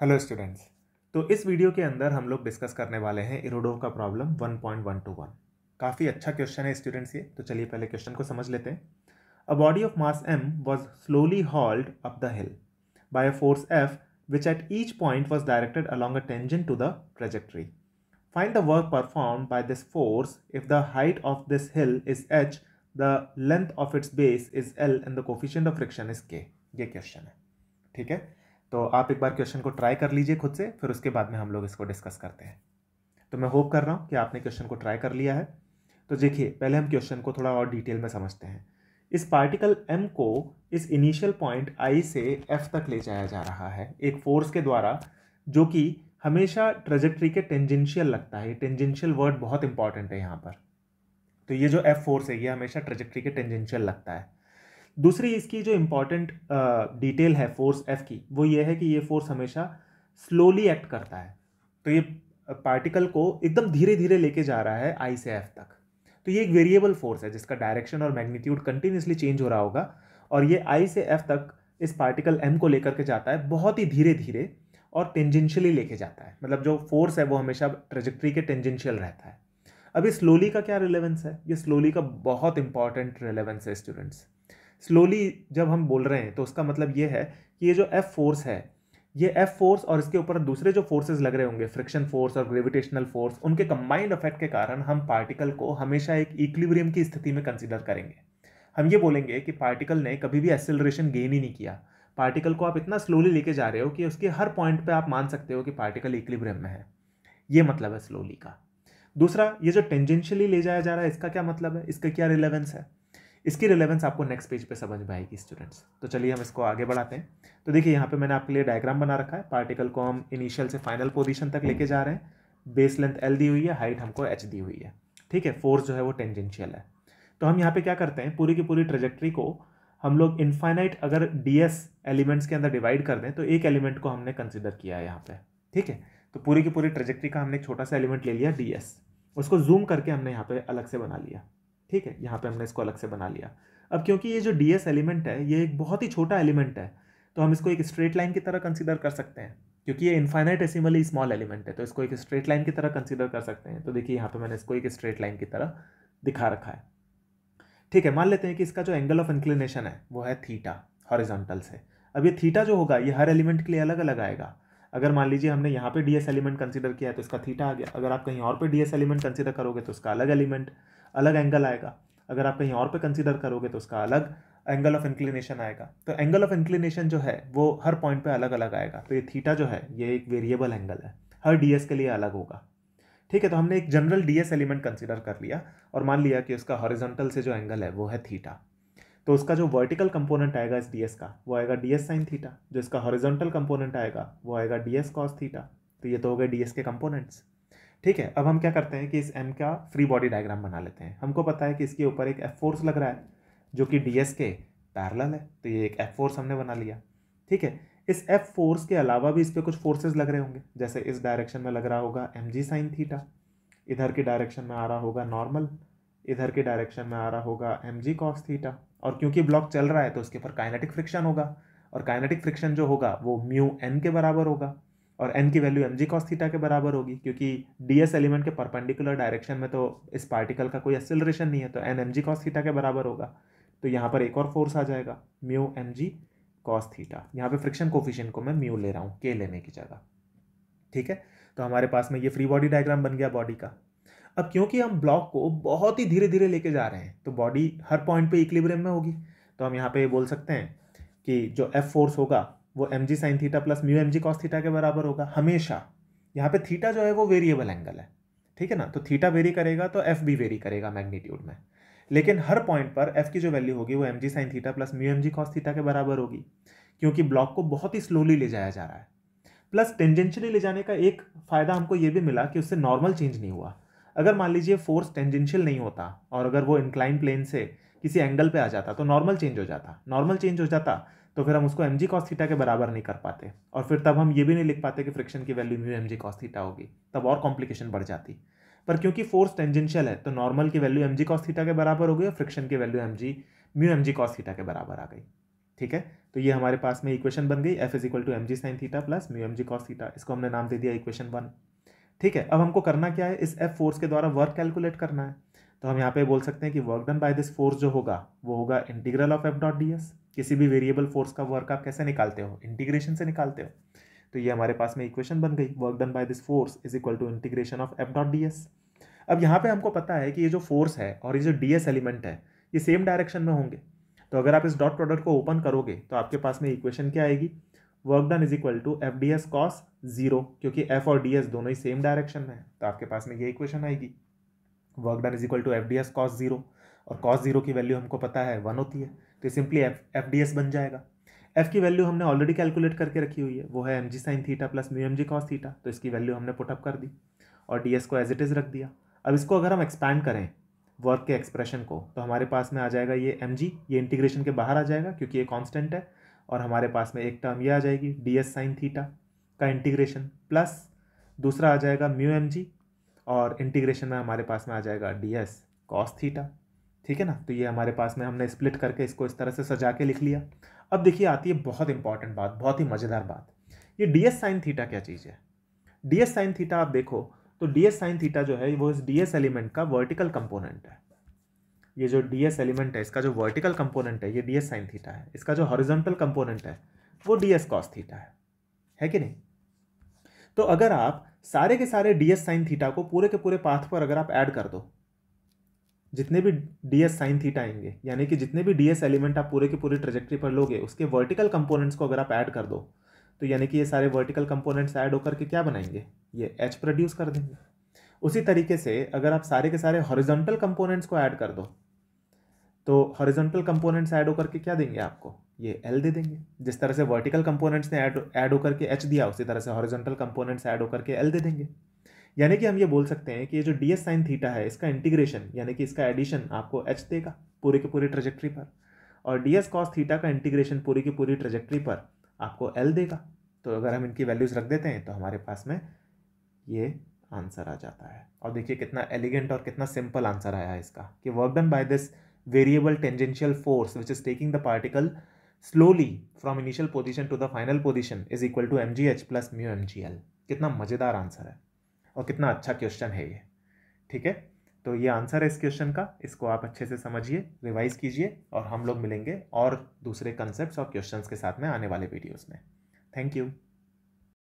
hello students तो इस video के अंदर हम लोग डिस्कस करने वाले हैं इरोडोव का प्रॉब्लम 1.121 काफ़ी अच्छा क्वेश्चन है स्टूडेंट्स ये तो चलिए पहले क्वेश्चन को समझ लेते हैं a body of mass M was slowly hauled up the hill by a force F which at each point was directed along a tangent to the trajectory find the work perform by this force if the height of this hill is H the length of its base is L and the coefficient of friction is K ये question है ठीक है तो आप एक बार question को try कर लीजिए खुद से फिर उसके बाद में हम लोग इसको डिस्कस करते हैं तो मैं होप कर रहा हूँ कि आपने क्वेश्चन को ट्राई कर लिया है तो देखिए पहले हम क्वेश्चन को थोड़ा और डिटेल में समझते हैं इस पार्टिकल एम को इस इनिशियल पॉइंट आई से एफ तक ले जाया जा रहा है एक फोर्स के द्वारा जो कि हमेशा ट्रेजेक्ट्री के टेंजेंशियल लगता है टेंजेंशियल वर्ड बहुत इंपॉर्टेंट है यहाँ पर तो ये जो एफ फोर्स है ये हमेशा ट्रेजेक्ट्री के टेंजेंशियल लगता है दूसरी इसकी जो इम्पॉर्टेंट डिटेल है फोर्स एफ की वो ये है कि ये फोर्स हमेशा स्लोली एक्ट करता है तो ये पार्टिकल को एकदम धीरे धीरे लेके जा रहा है आई से एफ तक तो ये एक वेरिएबल फोर्स है जिसका डायरेक्शन और मैग्नीट्यूड कंटिन्यूसली चेंज हो रहा होगा और ये आई से एफ तक इस पार्टिकल एम को लेकर के जाता है बहुत ही धीरे धीरे और टेंजेंशियली लेके जाता है मतलब जो फोर्स है वो हमेशा ट्रेजेक्ट्री के टेंजेंशियल रहता है अभी स्लोली का क्या रिलेवेंस है ये स्लोली का बहुत इंपॉर्टेंट रिलेवेंस है स्टूडेंट्स स्लोली जब हम बोल रहे हैं तो उसका मतलब ये है कि ये जो एफ़ फोर्स है ये एफ फोर्स और इसके ऊपर दूसरे जो फोर्सेज लग रहे होंगे फ्रिक्शन फोर्स और ग्रेविटेशनल फोर्स उनके कंबाइंड इफेक्ट के कारण हम पार्टिकल को हमेशा एक इक्लिब्रियम की स्थिति में कंसिडर करेंगे हम ये बोलेंगे कि पार्टिकल ने कभी भी एक्सेलरेशन गेन ही नहीं किया पार्टिकल को आप इतना स्लोली लेके जा रहे हो कि उसके हर पॉइंट पे आप मान सकते हो कि पार्टिकल इक्लिब्रियम में है ये मतलब है स्लोली का दूसरा ये जो टेंजेंशियली ले जाया जा रहा है इसका क्या मतलब है इसका क्या रिलेवेंस है इसकी रिलेवेंस आपको नेक्स्ट पेज पे समझ में आएगी स्टूडेंट्स तो चलिए हम इसको आगे बढ़ाते हैं तो देखिए यहाँ पे मैंने आपके लिए डायग्राम बना रखा है पार्टिकल को हम इनिशियल से फाइनल पोजीशन तक लेके जा रहे हैं बेस लेंथ एल दी हुई है हाइट हमको एच दी हुई है ठीक है फोर्स जो है वो टेंजेंशियल है तो हम यहाँ पर क्या करते हैं पूरी की पूरी ट्रेजेक्ट्री को हम लोग इन्फाइनाइट अगर डी एलिमेंट्स के अंदर डिवाइड कर दें तो एक एलिमेंट को हमने कंसिडर किया है यहाँ पर ठीक है तो पूरी की पूरी ट्रेजेक्ट्री का हमने एक छोटा सा एलिमेंट ले लिया डी उसको जूम करके हमने यहाँ पर अलग से बना लिया ठीक है यहाँ पे हमने इसको अलग से बना लिया अब क्योंकि ये जो डी एस एलिमेंट है ये एक बहुत ही छोटा एलिमेंट है तो हम इसको एक स्ट्रेट लाइन की तरह कंसिडर कर सकते हैं क्योंकि ये इन्फाइनाइट एसिमली स्मॉल एलिमेंट है तो इसको एक स्ट्रेट लाइन की तरह कंसिडर कर सकते हैं तो देखिए यहाँ पे मैंने इसको एक स्ट्रेट लाइन की तरह दिखा रखा है ठीक है मान लेते हैं कि इसका जो एंगल ऑफ इंक्लिनेशन है वो है थीटा हॉरिजॉन्टल से अब ये थीटा जो होगा ये हर एलिमेंट के लिए अलग अलग आएगा अगर मान लीजिए हमने यहाँ पे डीएस एलिमेंट कंसिडर किया है तो इसका थीटा आ गया अगर आप कहीं और पे डीएस एलिमेंट कंसिडर करोगे तो उसका अलग एलिमेंट अलग एंगल आएगा अगर आप कहीं और पे कंसिडर करोगे तो उसका अलग एंगल ऑफ इंक्लिनेशन आएगा तो एंगल ऑफ इंक्लिनेशन जो है वो हर पॉइंट पे अलग अलग आएगा तो ये थीटा जो है ये एक वेरिएबल एंगल है हर डी के लिए अलग होगा ठीक है तो हमने एक जनरल डी एलिमेंट कंसिडर कर लिया और मान लिया कि उसका हॉरिजॉन्टल से जो एंगल है वो है थीटा तो उसका जो वर्टिकल कंपोनेंट आएगा इस डीएस का वो आएगा डीएस साइन थीटा जो इसका हॉरिजॉन्टल कंपोनेंट आएगा वो आएगा डीएस कॉस थीटा तो ये तो हो गए डीएस के कंपोनेंट्स ठीक है अब हम क्या करते हैं कि इस एम का फ्री बॉडी डायग्राम बना लेते हैं हमको पता है कि इसके ऊपर एक एफ फोर्स लग रहा है जो कि डी एस के पैरल है तो ये एक एफ फोर्स हमने बना लिया ठीक है इस एफ फोर्स के अलावा भी इस पर कुछ फोर्सेज लग रहे होंगे जैसे इस डायरेक्शन में लग रहा होगा एम जी साइन थीटा इधर के डायरेक्शन में आ रहा होगा नॉर्मल इधर के डायरेक्शन में आ रहा होगा एम जी कॉस थीटा और क्योंकि ब्लॉक चल रहा है तो उसके ऊपर काइनेटिक फ्रिक्शन होगा और काइनेटिक फ्रिक्शन जो होगा वो म्यू एन के बराबर होगा और एन की value M G cos theta के बराबर होगी क्योंकि डी एस एलिमेंट के परपेंडिकुलर डायरेक्शन में तो इस पार्टिकल का कोई एक्सेलरेशन नहीं है तो N M G cos theta के बराबर होगा तो यहाँ पर एक और फोर्स आ जाएगा mu M G cos theta यहाँ पे फ्रिक्शन कोफिशियन को मैं म्यू ले रहा हूँ के लेने की जगह ठीक है तो हमारे पास में ये फ्री बॉडी डायग्राम बन गया बॉडी का अब क्योंकि हम ब्लॉक को बहुत ही धीरे धीरे लेके जा रहे हैं तो बॉडी हर पॉइंट पे इक्लिब्रियम में होगी तो हम यहाँ पे बोल सकते हैं कि जो एफ फोर्स होगा वो M G sine theta plus mu M G cos theta के बराबर होगा हमेशा यहाँ पे थीटा जो है वो वेरिएबल एंगल है ठीक है ना तो थीटा वेरी करेगा तो एफ भी वेरी करेगा मैग्नीट्यूड में लेकिन हर पॉइंट पर एफ की जो वैल्यू होगी वो M G sine theta plus mu M G cos theta के बराबर होगी क्योंकि ब्लॉक को बहुत ही स्लोली ले जाया जा रहा है प्लस टेंजेंशियली ले जाने का एक फ़ायदा हमको ये भी मिला कि उससे नॉर्मल चेंज नहीं हुआ अगर मान लीजिए फोर्स टेंजेंशियल नहीं होता और अगर वो इंक्लाइन प्लेन से किसी एंगल पे आ जाता तो नॉर्मल चेंज हो जाता नॉर्मल चेंज हो जाता तो फिर हम उसको एम जी कॉस थीटा के बराबर नहीं कर पाते और फिर तब हम ये भी नहीं लिख पाते कि फ्रिक्शन की value mu M G cos theta होगी तब और कॉम्प्लिकेशन बढ़ जाती पर क्योंकि फोर्स टेंजेंशियल है तो नॉर्मल की value M G cos theta के बराबर हो गई और फ्रिक्शन की value M G mu M G cos theta के बराबर आ गई ठीक है तो ये हमारे पास में इक्वेशन बन गई F is equal to M G sine theta plus mu M G cos theta इसको हमने नाम दे दिया इक्वेशन वन ठीक है अब हमको करना क्या है इस एफ फोर्स के द्वारा वर्क कैलकुलेट करना है तो हम यहाँ पे बोल सकते हैं कि work done by this force जो होगा वो होगा integral of F dot D S किसी भी वेरिएबल फोर्स का वर्क आप कैसे निकालते हो इंटीग्रेशन से निकालते हो तो ये हमारे पास में इक्वेशन बन गई work done by this force is equal to integration of F dot D S अब यहाँ पे हमको पता है कि ये जो फोर्स है और ये जो डी एस एलिमेंट है ये सेम डायरेक्शन में होंगे तो अगर आप इस डॉट प्रोडक्ट को ओपन करोगे तो आपके पास में इक्वेशन क्या आएगी work done is equal to F D S cos zero क्योंकि एफ और डी एस दोनों ही सेम डायरेक्शन में है तो आपके पास में ये इक्वेशन आएगी work done is equal to F D S cos zero और कॉस जीरो की वैल्यू हमको पता है वन होती है तो simply F F D S बन जाएगा एफ की वैल्यू हमने ऑलरेडी कैलकुलेट करके रखी हुई है वो है M G sine theta plus mu M G cos theta तो इसकी वैल्यू हमने पुटअप कर दी और डी एस को एज इट इज़ रख दिया अब इसको अगर हम एक्सपैंड करें वर्क के एक्सप्रेशन को तो हमारे पास में आ जाएगा ये एम जी ये इंटीग्रेशन के बाहर आ जाएगा क्योंकि ये कॉन्स्टेंट है और हमारे पास में एक टर्म ये आ जाएगी डी एस साइन थीटा का इंटीग्रेशन प्लस दूसरा आ जाएगा म्यू एम जी और इंटीग्रेशन में हमारे पास में आ जाएगा डी एस कॉस थीटा ठीक है ना तो ये हमारे पास में हमने स्प्लिट करके इसको इस तरह से सजा के लिख लिया अब देखिए आती है बहुत इंपॉर्टेंट बात बहुत ही मज़ेदार बात ये डी एस साइन थीटा क्या चीज़ है डी एस साइन थीटा आप देखो तो डी एस साइन थीटा जो है वो इस डी एस एलिमेंट का वर्टिकल कंपोनेंट है ये जो डी एस एलिमेंट है इसका जो वर्टिकल कंपोनेंट है ये डी एस साइन थीटा है इसका जो हॉरिजॉन्टल कंपोनेंट है वो डी एस कॉस थीटा है है कि नहीं तो अगर आप सारे के सारे डी एस साइन थीटा को पूरे के पूरे पाथ पर अगर आप ऐड कर दो जितने भी डी एस साइन थीटा आएंगे यानी कि जितने भी डी एस एलिमेंट आप पूरे के पूरे ट्रेजेक्ट्री पर लोगे उसके वर्टिकल कंपोनेंट्स को अगर आप ऐड कर दो तो यानी कि ये सारे वर्टिकल कंपोनेंट्स ऐड होकर के क्या बनाएंगे ये एच प्रोड्यूस कर देंगे उसी तरीके से अगर आप सारे के सारे हॉरिजॉन्टल कंपोनेंट्स को ऐड कर दो तो हॉरिजॉन्टल कंपोनेंट्स ऐड होकर के क्या देंगे आपको ये एल दे देंगे जिस तरह से वर्टिकल कंपोनेंट्स ने ऐड ऐड होकर के एच दिया उसी तरह से हॉरिजॉन्टल कंपोनेंट्स ऐड होकर के एल दे देंगे यानी कि हम ये बोल सकते हैं कि ये जो डी एस साइन थीटा है इसका इंटीग्रेशन यानी कि इसका एडिशन आपको एच देगा पूरी की पूरी ट्रेजेक्ट्री पर और डी एस कॉस थीटा का इंटीग्रेशन पूरी की पूरी ट्रेजेक्ट्री पर आपको एल देगा तो अगर हम इनकी वैल्यूज़ रख देते हैं तो हमारे पास में ये आंसर आ जाता है और देखिए कितना एलिगेंट और कितना सिंपल आंसर आया है इसका कि work done by this variable tangential force which is taking the particle slowly from initial position to the final position is equal to mgh plus mu mgl कितना मज़ेदार आंसर है और कितना अच्छा क्वेश्चन है ये ठीक है तो ये आंसर है इस क्वेश्चन का इसको आप अच्छे से समझिए रिवाइज कीजिए और हम लोग मिलेंगे और दूसरे कंसेप्ट और क्वेश्चन के साथ में आने वाले वीडियोज़ में थैंक यू